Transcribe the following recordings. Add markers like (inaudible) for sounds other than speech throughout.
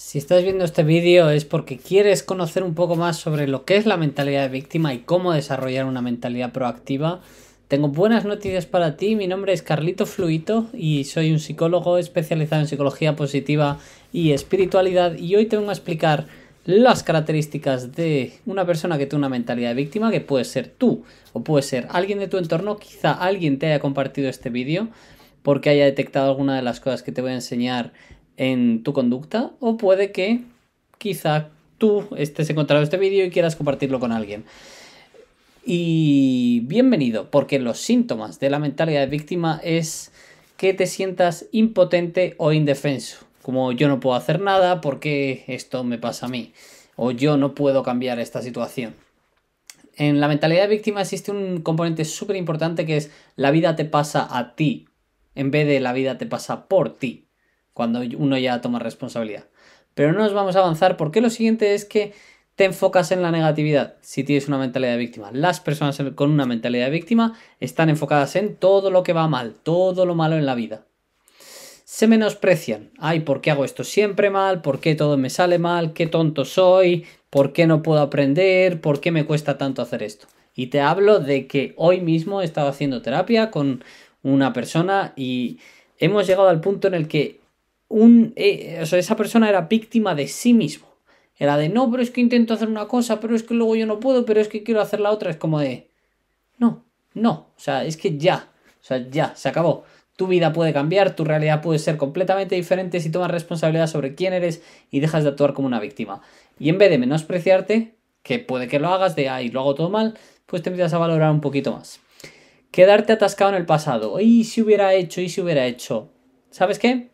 Si estás viendo este vídeo es porque quieres conocer un poco más sobre lo que es la mentalidad de víctima y cómo desarrollar una mentalidad proactiva. Tengo buenas noticias para ti. Mi nombre es Carlito Fluito y soy un psicólogo especializado en psicología positiva y espiritualidad y hoy te voy a explicar las características de una persona que tiene una mentalidad de víctima, que puede ser tú o puede ser alguien de tu entorno, quizá alguien te haya compartido este vídeo porque haya detectado alguna de las cosas que te voy a enseñar en tu conducta o puede que quizá tú estés encontrado este vídeo y quieras compartirlo con alguien. Y bienvenido, porque los síntomas de la mentalidad de víctima es que te sientas impotente o indefenso, como yo no puedo hacer nada porque esto me pasa a mí, o yo no puedo cambiar esta situación. En la mentalidad de víctima existe un componente súper importante que es la vida te pasa a ti, en vez de la vida te pasa por ti cuando uno ya toma responsabilidad. Pero no nos vamos a avanzar porque lo siguiente es que te enfocas en la negatividad si tienes una mentalidad de víctima. Las personas con una mentalidad de víctima están enfocadas en todo lo que va mal, todo lo malo en la vida. Se menosprecian. Ay, ¿por qué hago esto siempre mal? ¿Por qué todo me sale mal? ¿Qué tonto soy? ¿Por qué no puedo aprender? ¿Por qué me cuesta tanto hacer esto? Y te hablo de que hoy mismo he estado haciendo terapia con una persona y hemos llegado al punto en el que un, eh, esa persona era víctima de sí mismo. Era de, no, pero es que intento hacer una cosa, pero es que luego yo no puedo, pero es que quiero hacer la otra. Es como de, no, no, o sea, es que ya, o sea, ya, se acabó. Tu vida puede cambiar, tu realidad puede ser completamente diferente si tomas responsabilidad sobre quién eres y dejas de actuar como una víctima. Y en vez de menospreciarte, que puede que lo hagas de, ay, lo hago todo mal, pues te empiezas a valorar un poquito más. Quedarte atascado en el pasado. ¿Y si hubiera hecho? ¿Y si hubiera hecho? ¿Sabes qué?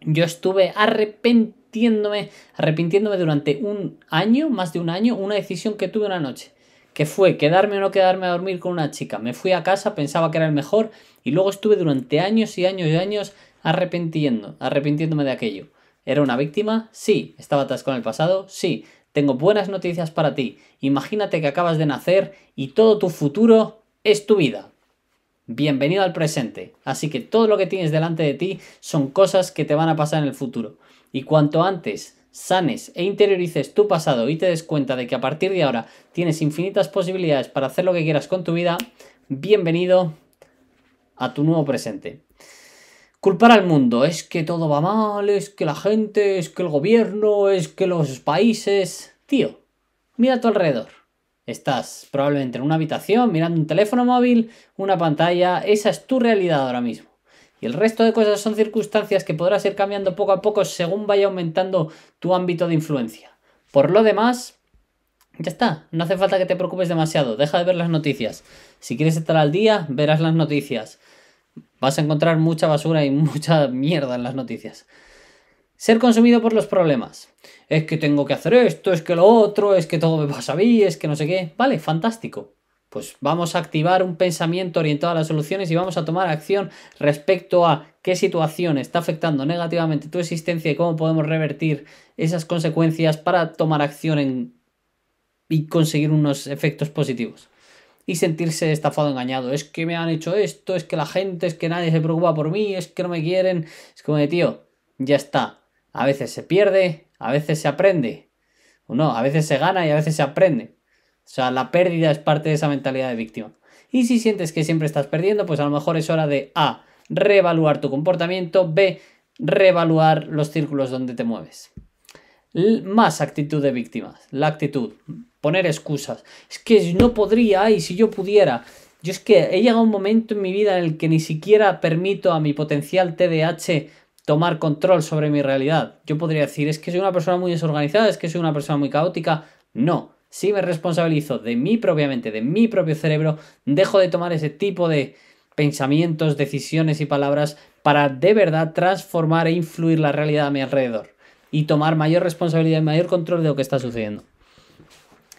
yo estuve arrepintiéndome, arrepintiéndome durante un año, más de un año, una decisión que tuve una noche, que fue quedarme o no quedarme a dormir con una chica. Me fui a casa, pensaba que era el mejor, y luego estuve durante años y años y años arrepintiendo, arrepintiéndome de aquello. ¿Era una víctima? Sí. ¿Estaba atrás con el pasado? Sí. Tengo buenas noticias para ti. Imagínate que acabas de nacer y todo tu futuro es tu vida bienvenido al presente. Así que todo lo que tienes delante de ti son cosas que te van a pasar en el futuro. Y cuanto antes sanes e interiorices tu pasado y te des cuenta de que a partir de ahora tienes infinitas posibilidades para hacer lo que quieras con tu vida, bienvenido a tu nuevo presente. Culpar al mundo, es que todo va mal, es que la gente, es que el gobierno, es que los países... Tío, mira a tu alrededor. Estás probablemente en una habitación mirando un teléfono móvil, una pantalla, esa es tu realidad ahora mismo. Y el resto de cosas son circunstancias que podrás ir cambiando poco a poco según vaya aumentando tu ámbito de influencia. Por lo demás, ya está, no hace falta que te preocupes demasiado, deja de ver las noticias. Si quieres estar al día, verás las noticias. Vas a encontrar mucha basura y (laughs) mucha mierda en las noticias. Ser consumido por los problemas. Es que tengo que hacer esto, es que lo otro, es que todo me pasa a mí, es que no sé qué. Vale, fantástico. Pues vamos a activar un pensamiento orientado a las soluciones y vamos a tomar acción respecto a qué situación está afectando negativamente tu existencia y cómo podemos revertir esas consecuencias para tomar acción en... y conseguir unos efectos positivos y sentirse estafado, engañado. Es que me han hecho esto, es que la gente, es que nadie se preocupa por mí, es que no me quieren. Es como de tío, ya está. A veces se pierde, a veces se aprende. O no, a veces se gana y a veces se aprende. O sea, la pérdida es parte de esa mentalidad de víctima. Y si sientes que siempre estás perdiendo, pues a lo mejor es hora de A, reevaluar tu comportamiento, B, reevaluar los círculos donde te mueves. más actitud de víctima. la actitud, poner excusas. Es que no podría, y si yo pudiera. Yo es que he llegado a un momento en mi vida en el que ni siquiera permito a mi potencial TDAH tomar control sobre mi realidad. Yo podría decir, es que soy una persona muy desorganizada, es que soy una persona muy caótica. No, si me responsabilizo de mí propiamente, de mi propio cerebro, dejo de tomar ese tipo de pensamientos, decisiones y palabras para de verdad transformar e influir la realidad a mi alrededor y tomar mayor responsabilidad y mayor control de lo que está sucediendo.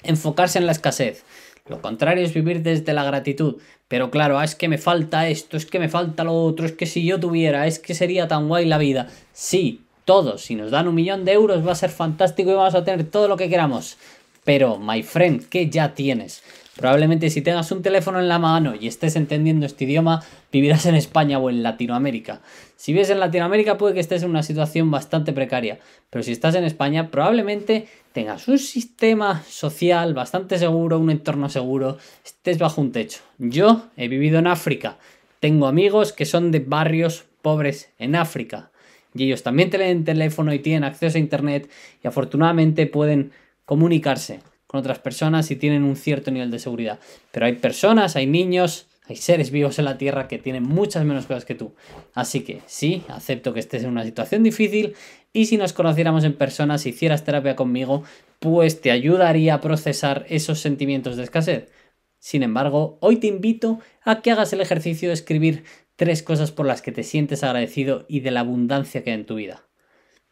Enfocarse en la escasez. Lo contrario es vivir desde la gratitud. Pero claro, ah, es que me falta esto, es que me falta lo otro, es que si yo tuviera, es que sería tan guay la vida. Sí, todos. Si nos dan un millón de euros va a ser fantástico y vamos a tener todo lo que queramos. Pero, my friend, ¿qué ya tienes? Probablemente si tengas un teléfono en la mano y estés entendiendo este idioma, vivirás en España o en Latinoamérica. Si vives en Latinoamérica puede que estés en una situación bastante precaria, pero si estás en España probablemente tengas un sistema social bastante seguro, un entorno seguro, estés bajo un techo. Yo he vivido en África, tengo amigos que son de barrios pobres en África y ellos también tienen teléfono y tienen acceso a Internet y afortunadamente pueden comunicarse con otras personas y tienen un cierto nivel de seguridad. Pero hay personas, hay niños, hay seres vivos en la Tierra que tienen muchas menos cosas que tú. Así que sí, acepto que estés en una situación difícil y si nos conociéramos en persona, si hicieras terapia conmigo, pues te ayudaría a procesar esos sentimientos de escasez. Sin embargo, hoy te invito a que hagas el ejercicio de escribir tres cosas por las que te sientes agradecido y de la abundancia que hay en tu vida.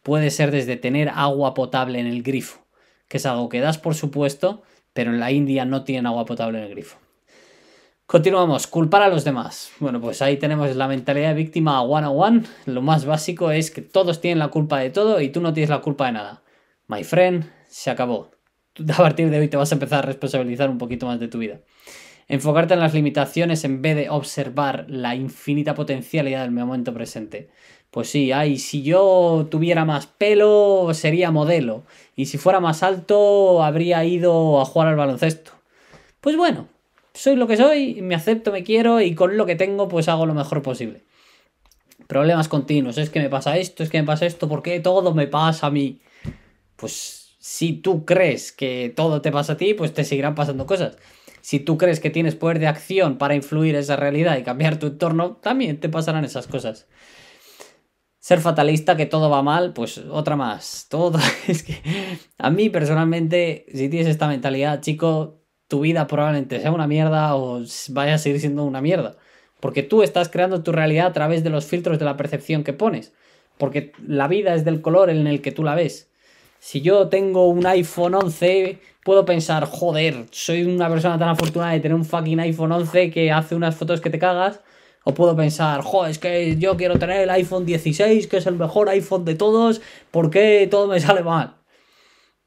Puede ser desde tener agua potable en el grifo, que es algo que das por supuesto, pero en la India no tienen agua potable en el grifo. Continuamos, culpar a los demás. Bueno, pues ahí tenemos la mentalidad de víctima one on one. Lo más básico es que todos tienen la culpa de todo y tú no tienes la culpa de nada. My friend, se acabó. A partir de hoy te vas a empezar a responsabilizar un poquito más de tu vida. Enfocarte en las limitaciones en vez de observar la infinita potencialidad del momento presente. Pues sí, ay, si yo tuviera más pelo, sería modelo. Y si fuera más alto, habría ido a jugar al baloncesto. Pues bueno, soy lo que soy, me acepto, me quiero y con lo que tengo, pues hago lo mejor posible. Problemas continuos, es que me pasa esto, es que me pasa esto, ¿por qué todo me pasa a mí? Pues si tú crees que todo te pasa a ti, pues te seguirán pasando cosas. Si tú crees que tienes poder de acción para influir esa realidad y cambiar tu entorno, también te pasarán esas cosas ser fatalista, que todo va mal, pues otra más. (laughs) Todo es que a mí personalmente, si tienes esta mentalidad, chico, tu vida probablemente sea una mierda o vaya a seguir siendo una mierda. Porque tú estás creando tu realidad a través de los filtros de la percepción que pones. Porque la vida es del color en el que tú la ves. Si yo tengo un iPhone 11, puedo pensar, joder, soy una persona tan afortunada de tener un fucking iPhone 11 que hace unas fotos que te cagas o puedo pensar, jo, es que yo quiero tener el iPhone 16, que es el mejor iPhone de todos, ¿por qué todo me (laughs) sale mal?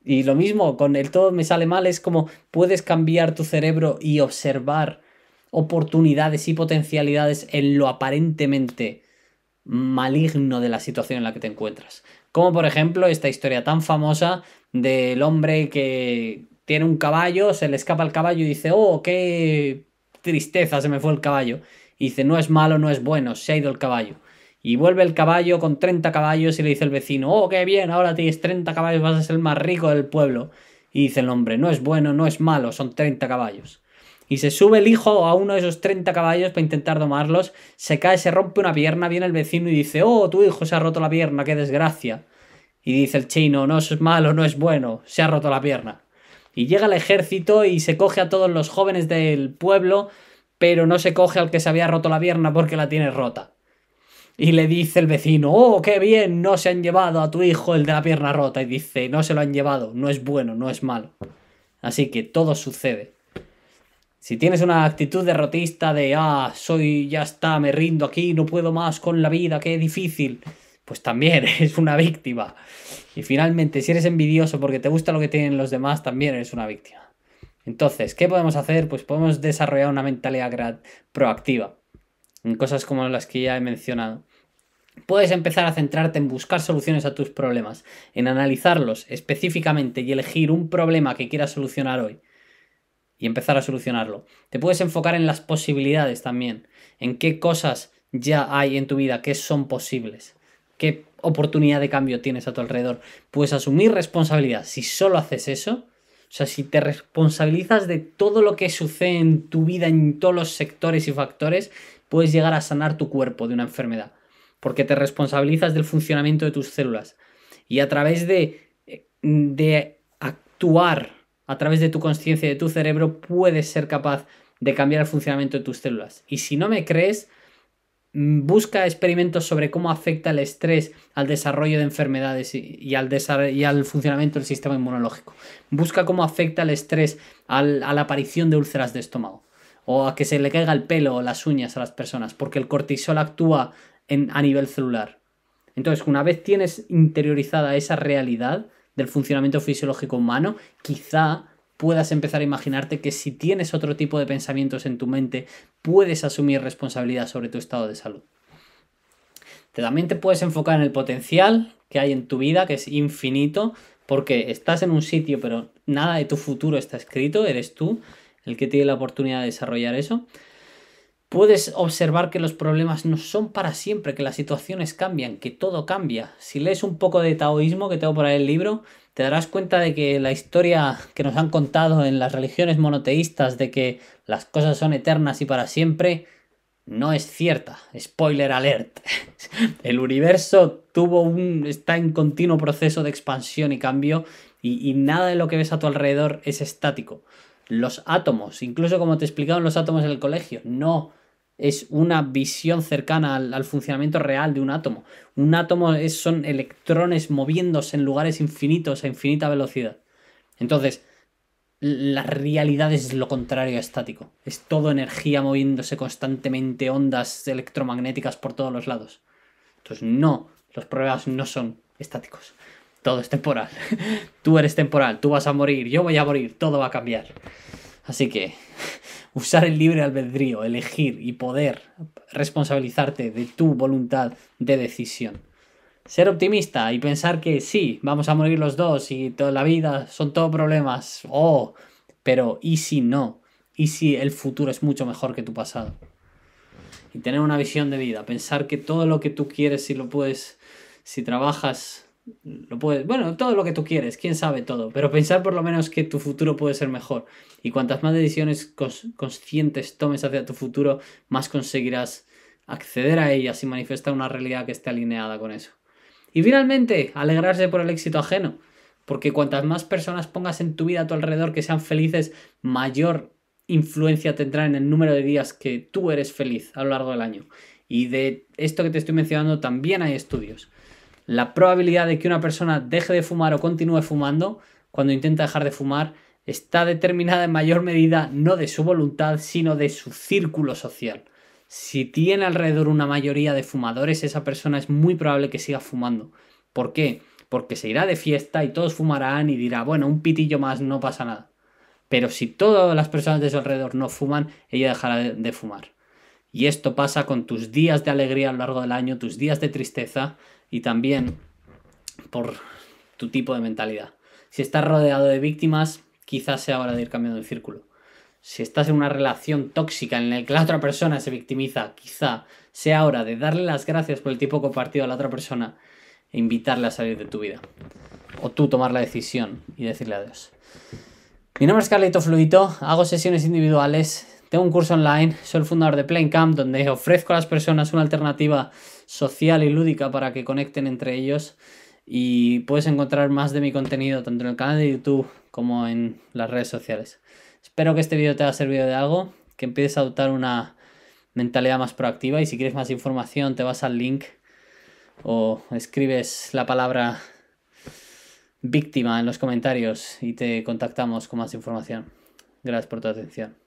Y lo mismo, con el todo me sale mal es como puedes cambiar tu cerebro y observar oportunidades y potencialidades en lo aparentemente maligno de la situación en la que te encuentras. Como por ejemplo esta historia tan famosa del hombre que tiene un caballo, se le escapa el caballo y dice, oh, qué tristeza, se me fue el caballo dice, no es malo, no es bueno, se ha ido el caballo. Y vuelve el caballo con 30 caballos y le dice el vecino, oh, qué bien, ahora tienes 30 caballos, vas a ser el más rico del pueblo. Y dice el hombre, no es bueno, no es malo, son 30 caballos. Y se sube el hijo a uno de esos 30 caballos para intentar domarlos, se cae, se rompe una pierna, viene el vecino y dice, oh, tu hijo se ha roto la pierna, qué desgracia. Y dice el chino, no es malo, no es bueno, se ha roto la pierna. Y llega el ejército y se coge a todos los jóvenes del pueblo, pero no se coge al que se había roto la pierna porque la tiene rota. Y le dice el vecino, oh, qué bien, no se han llevado a tu hijo el de la pierna rota. Y dice, no se lo han llevado, no es bueno, no es malo. Así que todo sucede. Si tienes una actitud derrotista de, ah, soy, ya está, me rindo aquí, no puedo más con la vida, qué difícil, pues también (laughs) es una víctima. Y finalmente, si eres envidioso porque te gusta lo que tienen los demás, también eres una víctima. Entonces, ¿qué podemos hacer? Pues podemos desarrollar una mentalidad proactiva en cosas como las que ya he mencionado. Puedes empezar a centrarte en buscar soluciones a tus problemas, en analizarlos específicamente y elegir un problema que quieras solucionar hoy y empezar a solucionarlo. Te puedes enfocar en las posibilidades también, en qué cosas ya hay en tu vida, que son posibles, qué oportunidad de cambio tienes a tu alrededor. Puedes asumir responsabilidad. Si solo haces eso, o sea, si te responsabilizas de todo lo que sucede en tu vida, en todos los sectores y factores, puedes llegar a sanar tu cuerpo de una enfermedad. Porque te responsabilizas del funcionamiento de tus células. Y a través de, eh, de actuar, a través de tu conciencia y de tu cerebro, puedes ser capaz de cambiar el funcionamiento de tus células. Y si no me crees, Mm, busca experimentos sobre cómo afecta el estrés al desarrollo de enfermedades y, al, funcionamiento del sistema inmunológico. Busca cómo afecta el estrés a la aparición de úlceras de estómago o a que se le caiga el pelo o las uñas a las personas, porque el cortisol actúa a nivel celular. Entonces, una vez tienes interiorizada esa realidad del funcionamiento fisiológico humano, quizá puedas empezar a imaginarte que si tienes otro tipo de pensamientos en tu mente, puedes asumir responsabilidad sobre tu estado de salud. También te puedes enfocar en el potencial que hay en tu vida, que es infinito, porque estás en un sitio, pero nada de tu futuro está escrito, eres tú el que tiene la oportunidad de desarrollar eso. Puedes observar que los problemas no son para siempre, que las situaciones cambian, que todo cambia. Si lees un poco de taoísmo que tengo por ahí el libro, te darás cuenta de que la historia que nos han contado en las religiones monoteístas de que las cosas son eternas y para siempre no es cierta. Spoiler alert. (laughs) El universo tuvo un está en continuo proceso de expansión y cambio y, y nada de lo que ves a tu alrededor es estático. Los átomos, incluso como te explicaban los átomos en el colegio, no es una visión cercana al, funcionamiento real de un átomo. Un átomo es, son electrones moviéndose en lugares infinitos a infinita velocidad. Entonces, la realidad es lo contrario a estático. Es todo energía moviéndose constantemente, ondas electromagnéticas por todos los lados. Entonces, no, los problemas no son estáticos. Todo es temporal. (laughs) tú eres temporal, tú vas a morir, yo voy a morir, todo va a cambiar. Así que (laughs) usar el libre albedrío, elegir y poder responsabilizarte de tu voluntad de decisión. Ser optimista y pensar que sí, vamos a morir los dos y toda la vida son todos problemas. Oh, pero ¿y si no? ¿Y si el futuro es mucho mejor que tu pasado? Y tener una visión de vida, pensar que todo lo que tú quieres, si lo puedes, si trabajas lo puedes, bueno, todo lo que tú quieres, quién sabe todo, pero pensar por lo menos que tu futuro puede ser mejor. Y cuantas más decisiones conscientes tomes hacia tu futuro, más conseguirás acceder a ellas y manifestar una realidad que esté alineada con eso. Y finalmente, alegrarse por el éxito ajeno, porque cuantas más personas pongas en tu vida a tu alrededor que sean felices, mayor influencia tendrá en el número de días que tú eres feliz a lo largo del año. Y de esto que te estoy mencionando también hay estudios la probabilidad de que una persona deje de fumar o continúe fumando cuando intenta dejar de fumar está determinada en mayor medida no de su voluntad, sino de su círculo social. Si tiene alrededor una mayoría de fumadores, esa persona es muy probable que siga fumando. ¿Por qué? Porque se irá de fiesta y todos fumarán y dirá, bueno, un pitillo más no pasa nada. Pero si todas las personas de su alrededor no fuman, ella dejará de fumar. Y esto pasa con tus días de alegría a lo largo del año, tus días de tristeza, y también por tu tipo de mentalidad. Si estás rodeado de víctimas, quizás sea hora de ir cambiando el círculo. Si estás en una relación tóxica en la que la otra persona se victimiza, quizá sea hora de darle las gracias por el tiempo compartido a la otra persona e invitarle a salir de tu vida. O tú tomar la decisión y decirle adiós. Mi nombre es Carlito Fluito, hago sesiones individuales tengo un curso online, soy el fundador de Plain Camp, donde ofrezco a las personas una alternativa social y lúdica para que conecten entre ellos. Y puedes encontrar más de mi contenido tanto en el canal de YouTube como en las redes sociales. Espero que este vídeo te haya servido de algo, que empieces a adoptar una mentalidad más proactiva y si quieres más información te vas al link o escribes la palabra víctima en los comentarios y te contactamos con más información. Gracias por tu atención.